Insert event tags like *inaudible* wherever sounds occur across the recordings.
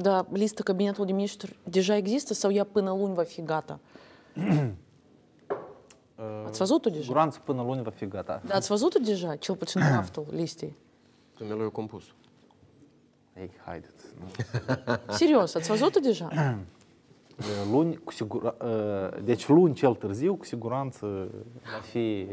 Da, lista cabinetul de miniștri deja există sau ea până luni va fi gata? Ați văzut-o deja? Siguranță până luni va fi gata. Da, ați văzut-o deja, cel puțin draftul listei? Dumnezeu e compus. Ei, haideți. Serios, ați văzut-o deja? luni, cu sigura... deci luni cel târziu, cu siguranță va fi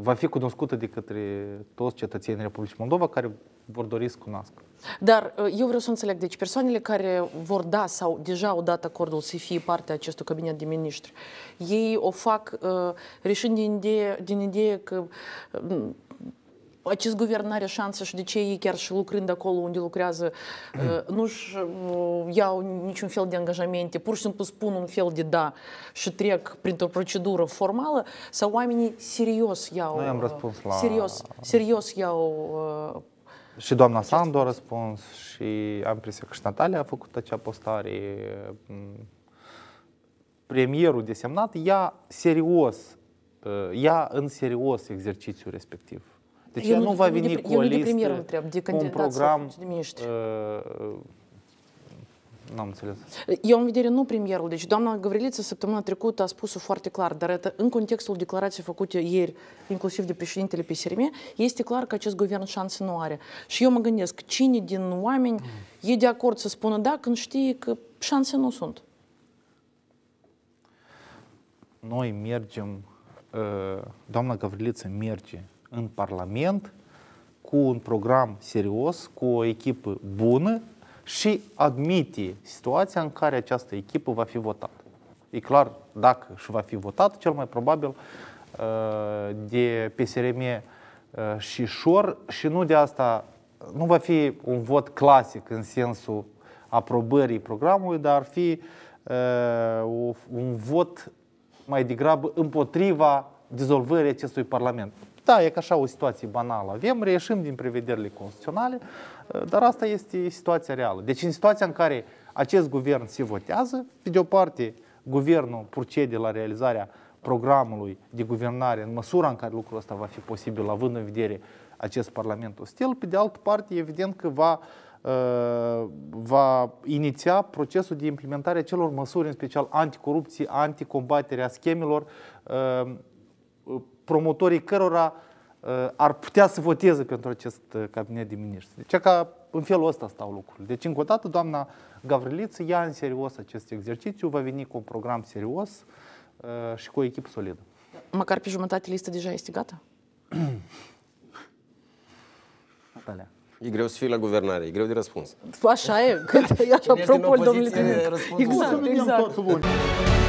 va э, fi cunoscută de către toți cetățenii Republicii Moldova care vor dori să cunoască. Dar uh, eu vreau să înțeleg, deci persoanele care vor da sau deja au dat acordul să fie parte a acestui cabinet de ministri, ei o fac uh, reșind din idee, din idee că uh, acest guvern are șanse și de ce ei chiar și lucrând acolo unde lucrează nu-și iau niciun fel de angajamente, pur și simplu spun un fel de da și trec printr-o procedură formală sau oamenii serios iau... Noi am răspuns la... Serios, serios iau și doamna Sandu a răspuns și am impresia că și Natalia a făcut acea postare. Mm, premierul desemnat ia serios, ia uh, în serios exercițiul respectiv. Deci eu nu va veni de, cu o listă, cu un program... De miniștri. Uh, N-am înțeles. Eu am în vedere nu premierul. Deci doamna Gavriliță săptămâna trecută a spus-o foarte clar, dar în contextul declarației făcute ieri, inclusiv de președintele PSRM, este clar că acest guvern șanse nu are. Și eu mă gândesc, cine din oameni mm. e de acord să spună da când știe că șanse nu sunt? Noi mergem, uh, doamna Gavriliță merge în Parlament cu un program serios, cu o echipă bună și admite situația în care această echipă va fi votată. E clar, dacă și va fi votat, cel mai probabil uh, de PSRM uh, și șor și nu de asta, nu va fi un vot clasic în sensul aprobării programului, dar ar fi uh, un vot mai degrabă împotriva dizolvării acestui parlament. Da, e ca așa o situație banală. Avem, reieșim din prevederile constituționale, ă, dar asta este situația reală. Deci în situația în care acest guvern se votează, pe de o parte, guvernul procede la realizarea programului de guvernare în măsura în care lucrul ăsta va fi posibil, având în vedere acest Parlament ostil, pe de altă parte, evident că va, ă, va iniția procesul de implementare a celor măsuri, în special anticorupție, anticombaterea schemelor ă, promotorii cărora uh, ar putea să voteze pentru acest uh, cabinet de miniștri. Deci ca în felul ăsta stau lucrurile. Deci încă o dată doamna Gavriliță ia în serios acest exercițiu, va veni cu un program serios uh, și cu o echipă solidă. Măcar pe jumătate listă deja este gata? *clears throat* Natalia. E greu să fii la guvernare, e greu de răspuns. Așa e, că e așa propun, domnule. Exact, exact. exact.